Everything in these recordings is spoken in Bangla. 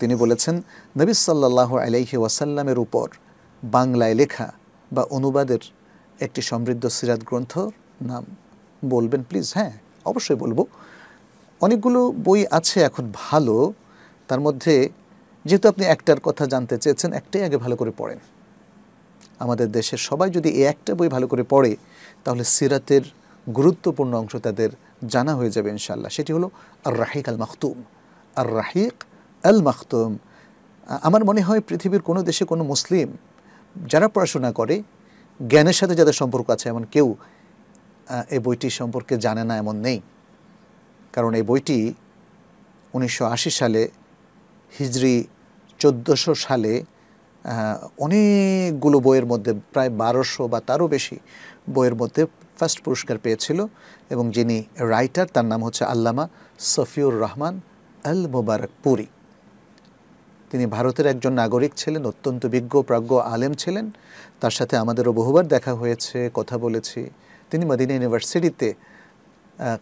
তিনি বলেছেন নবী সাল্লাহ আলাইহি ওয়াসাল্লামের উপর বাংলায় লেখা বা অনুবাদের একটি সমৃদ্ধ সিরাত গ্রন্থ নাম বলবেন প্লিজ হ্যাঁ অবশ্যই বলবো অনেকগুলো বই আছে এখন ভালো তার মধ্যে যেহেতু আপনি একটার কথা জানতে চেয়েছেন একটাই আগে ভালো করে পড়েন আমাদের দেশের সবাই যদি এই একটা বই ভালো করে পড়ে তাহলে সিরাতের গুরুত্বপূর্ণ অংশ তাদের জানা হয়ে যাবে ইনশাল্লাহ সেটি হলো আর রাহিক আল মাহতুম আর রাহিক আল মাখতুম আমার মনে হয় পৃথিবীর কোনো দেশে কোনো মুসলিম যারা পড়াশোনা করে জ্ঞানের সাথে যাদের সম্পর্ক আছে এমন কেউ এই বইটি সম্পর্কে জানে না এমন নেই কারণ এই বইটি উনিশশো সালে হিজড়ি চোদ্দোশো সালে অনেকগুলো বইয়ের মধ্যে প্রায় বারোশো বা তারও বেশি বইয়ের মধ্যে ফার্স্ট পুরস্কার পেয়েছিল এবং যিনি রাইটার তার নাম হচ্ছে আল্লামা সফিউর রহমান আল মুবারক পুরী তিনি ভারতের একজন নাগরিক ছিলেন অত্যন্ত বিজ্ঞ প্রাজ্ঞ আলেম ছিলেন তার সাথে আমাদেরও বহুবার দেখা হয়েছে কথা বলেছি তিনি মদিনা ইউনিভার্সিটিতে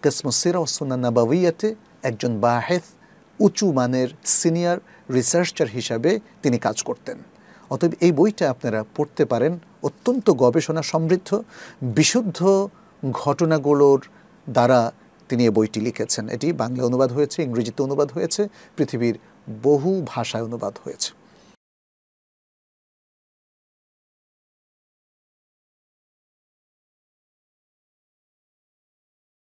কেসমসিরা ওসুনান্না বাউইয়াতে একজন বাহেদ উঁচু মানের সিনিয়র রিসার্চার হিসাবে তিনি কাজ করতেন অতএব এই বইটা আপনারা পড়তে পারেন অত্যন্ত গবেষণা সমৃদ্ধ বিশুদ্ধ ঘটনাগুলোর দ্বারা তিনি এ বইটি লিখেছেন এটি বাংলা অনুবাদ হয়েছে ইংরেজিতে অনুবাদ হয়েছে পৃথিবীর বহু ভাষায় অনুবাদ হয়েছে